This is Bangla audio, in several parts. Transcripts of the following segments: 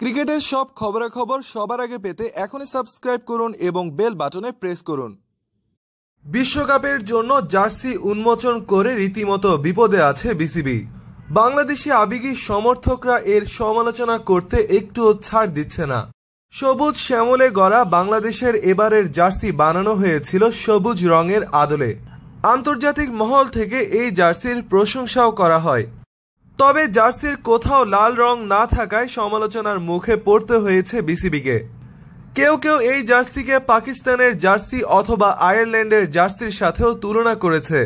ক্রিকেটের সব খবরাখবর সবার আগে পেতে এখনই সাবস্ক্রাইব করুন এবং বেল বাটনে প্রেস করুন বিশ্বকাপের জন্য জার্সি উন্মোচন করে রীতিমতো বিপদে আছে বিসিবি বাংলাদেশি আবেগী সমর্থকরা এর সমালোচনা করতে একটুও ছাড় দিচ্ছে না সবুজ শ্যামলে গড়া বাংলাদেশের এবারের জার্সি বানানো হয়েছিল সবুজ রঙের আদলে আন্তর্জাতিক মহল থেকে এই জার্সির প্রশংসাও করা হয় তবে জার্সির কোথাও লাল রং না থাকায় সমালোচনার মুখে পড়তে হয়েছে বিসিবিকে কেউ কেউ এই জার্সিকে পাকিস্তানের জার্সি অথবা আয়ারল্যান্ডের জার্সির সাথেও তুলনা করেছে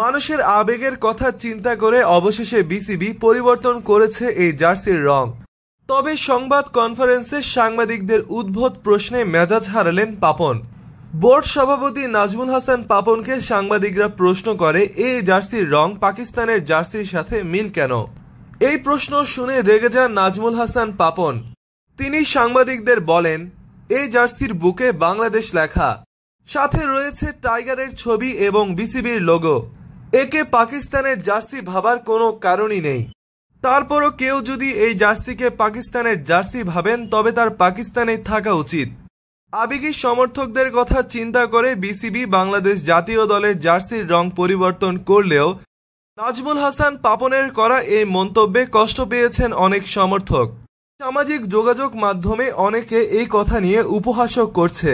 মানুষের আবেগের কথা চিন্তা করে অবশেষে বিসিবি পরিবর্তন করেছে এই জার্সির রং তবে সংবাদ কনফারেন্সে সাংবাদিকদের উদ্ভূত প্রশ্নে মেজাজ হারালেন পাপন বোর্ড সভাপতি নাজমুল হাসান পাপনকে সাংবাদিকরা প্রশ্ন করে এ জার্সির রং পাকিস্তানের জার্সির সাথে মিল কেন এই প্রশ্ন শুনে রেগে যান নাজমুল হাসান পাপন তিনি সাংবাদিকদের বলেন এই জার্সির বুকে বাংলাদেশ লেখা সাথে রয়েছে টাইগারের ছবি এবং বিসিবির লোগো একে পাকিস্তানের জার্সি ভাবার কোনো কারণই নেই তারপরও কেউ যদি এই জার্সিকে পাকিস্তানের জার্সি ভাবেন তবে তার পাকিস্তানেই থাকা উচিত আবেগী সমর্থকদের কথা চিন্তা করে বিসিবি বাংলাদেশ জাতীয় দলের জার্সির রং পরিবর্তন করলেও নাজমুল হাসান পাপনের করা এই মন্তব্যে কষ্ট পেয়েছেন অনেক সমর্থক সামাজিক যোগাযোগ মাধ্যমে অনেকে এই কথা নিয়ে উপহাসক করছে